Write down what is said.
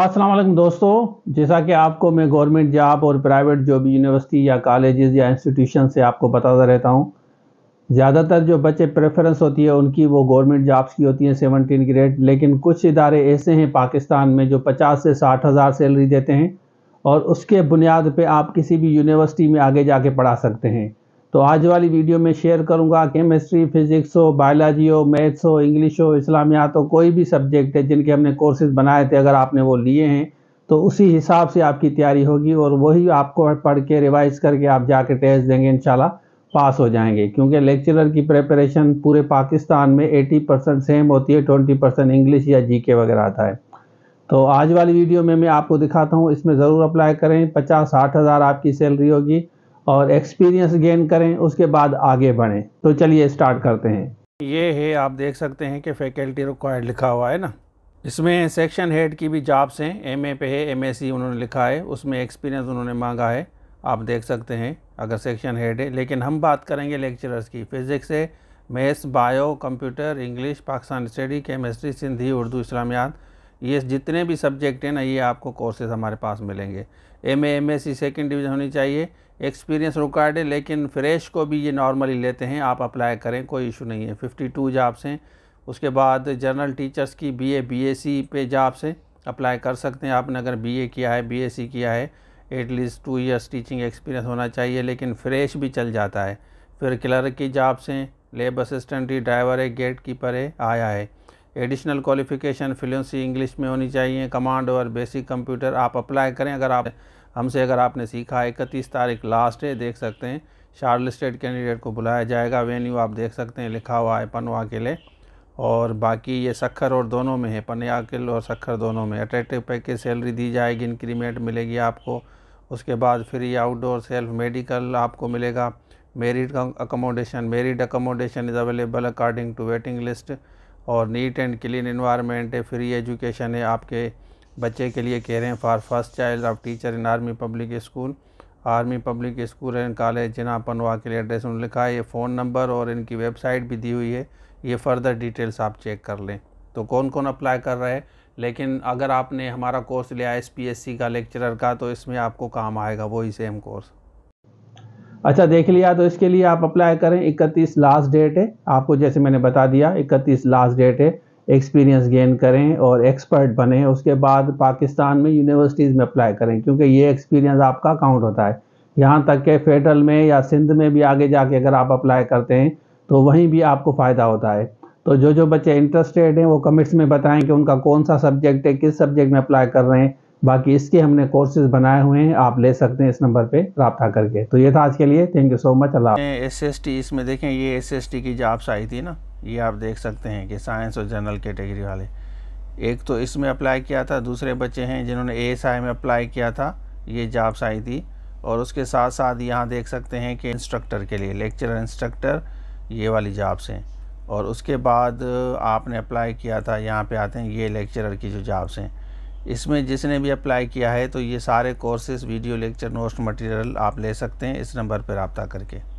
असलम दोस्तों जैसा कि आपको मैं गवर्नमेंट जॉब और प्राइवेट जो भी यूनिवर्सिटी या कॉलेजेस या इंस्टीट्यूशन से आपको बताता रहता हूँ ज़्यादातर जो बच्चे प्रेफरेंस होती है उनकी वो गवर्नमेंट जॉब्स की होती हैं सेवनटीन ग्रेड लेकिन कुछ इदारे ऐसे हैं पाकिस्तान में जो पचास से साठ हज़ार सैलरी देते हैं और उसके बुनियाद पर आप किसी भी यूनिवर्सिटी में आगे जाके पढ़ा सकते हैं तो आज वाली वीडियो में शेयर करूंगा केमिस्ट्री फिजिक्स हो बायोलॉजी हो मैथ्स हो इंग्लिश हो इस्लामियात हो कोई भी सब्जेक्ट है जिनके हमने कोर्सेज बनाए थे अगर आपने वो लिए हैं तो उसी हिसाब से आपकी तैयारी होगी और वही आपको पढ़ के रिवाइज करके आप जाके टेस्ट देंगे इन पास हो जाएंगे क्योंकि लेक्चरर की प्रेपरेशन पूरे पाकिस्तान में 80 परसेंट सेम होती है 20 परसेंट इंग्लिश या जीके वगैरह आता है तो आज वाली वीडियो में मैं आपको दिखाता हूँ इसमें ज़रूर अप्लाई करें पचास साठ हज़ार आपकी सैलरी होगी और एक्सपीरियंस गेन करें उसके बाद आगे बढ़ें तो चलिए स्टार्ट करते हैं ये है आप देख सकते हैं कि फैकल्टी रिक्वायर्ड लिखा हुआ है ना इसमें सेक्शन हेड की भी जॉब्स हैं एम पे है एम उन्होंने लिखा है उसमें एक्सपीरियंस उन्होंने मांगा है आप देख सकते हैं अगर सेक्शन हेड है लेकिन हम बात करेंगे लेक्चरर्स की फिज़िक्स है maths bio computer English Pakistan study chemistry Sindhi Urdu Islamiyat ये जितने भी सब्जेक्ट हैं ना ये आपको कोर्सेज हमारे पास मिलेंगे M A M S C second division होनी चाहिए एक्सपीरियंस रिक्वायर्ड है लेकिन फ्रेश को भी ये नॉर्मली लेते हैं आप अप्लाई करें कोई इशू नहीं है फिफ्टी टू जॉब्स हैं उसके बाद जनरल टीचर्स की B A B S C पे जॉब्स हैं अप्लाई कर सकते हैं आपने अगर बी ए किया है बी एस सी किया है at least two years teaching experience होना चाहिए लेकिन फ्रेश भी चल जाता है फिर क्लर्क की जॉब्स हैं लेब असिस्टेंट ड्राइवर है गेट कीपर है आया है एडिशनल क्वालिफिकेशन फ्लुएंसी इंग्लिश में होनी चाहिए कमांड और बेसिक कंप्यूटर आप अप्लाई करें अगर आप हमसे अगर आपने सीखा है इकतीस तारीख लास्ट है देख सकते हैं शार्ल स्टेट कैंडिडेट को बुलाया जाएगा वेन्यू आप देख सकते हैं लिखा हुआ है पनवा के लिए और बाकी ये सखर और दोनों में है किल और सखर दोनों में अट्रैक्टिव पैकेज सैलरी दी जाएगी इंक्रीमेंट मिलेगी आपको उसके बाद फ्री आउटडोर सेल्फ मेडिकल आपको मिलेगा merit accommodation merit accommodation is available according to waiting list और नीट एंड क्लीन इन्वायरमेंट है फ्री एजुकेशन है आपके बच्चे के लिए कह रहे हैं for first child of teacher in army public school army public school and college जिना पनवा के लिए एड्रेस उन्होंने लिखा है ये फ़ोन नंबर और इनकी वेबसाइट भी दी हुई है ये फ़र्दर डिटेल्स आप चेक कर लें तो कौन कौन अप्लाई कर रहा है लेकिन अगर आपने हमारा कोर्स लिया एस पी एस सी का लेक्चरर का तो इसमें आपको काम आएगा वही सेम कोर्स अच्छा देख लिया तो इसके लिए आप अप्लाई करें इकतीस लास्ट डेट है आपको जैसे मैंने बता दिया इकतीस लास्ट डेट है एक्सपीरियंस गेन करें और एक्सपर्ट बने उसके बाद पाकिस्तान में यूनिवर्सिटीज़ में अप्लाई करें क्योंकि ये एक्सपीरियंस आपका काउंट होता है यहाँ तक के फेडरल में या सिंध में भी आगे जाके अगर आप अप्लाई करते हैं तो वहीं भी आपको फ़ायदा होता है तो जो जो बच्चे इंटरेस्टेड हैं वो कमेंट्स में बताएं कि उनका कौन सा सब्जेक्ट है किस सब्जेक्ट में अप्लाई कर रहे हैं बाकी इसके हमने कोर्सेज बनाए हुए हैं आप ले सकते हैं इस नंबर पे रबा करके तो ये था आज के लिए थैंक यू सो मच अल्लाह एस एस टी इसमें देखें ये एस एस टी की जॉब्स आई थी ना ये आप देख सकते हैं कि साइंस और जनरल कैटेगरी वाले एक तो इसमें अप्लाई किया था दूसरे बच्चे हैं जिन्होंने ए एस आई में अप्लाई किया था ये जॉब्स आई थी और उसके साथ साथ यहाँ देख सकते हैं कि इंस्ट्रक्टर के लिए लेक्चरर इंस्ट्रक्टर ये वाली जॉब्स हैं और उसके बाद आपने अप्लाई किया था यहाँ पे आते हैं ये लेक्चरर की जो जॉब्स हैं इसमें जिसने भी अप्लाई किया है तो ये सारे courses video lecture notes material आप ले सकते हैं इस नंबर पर रबता करके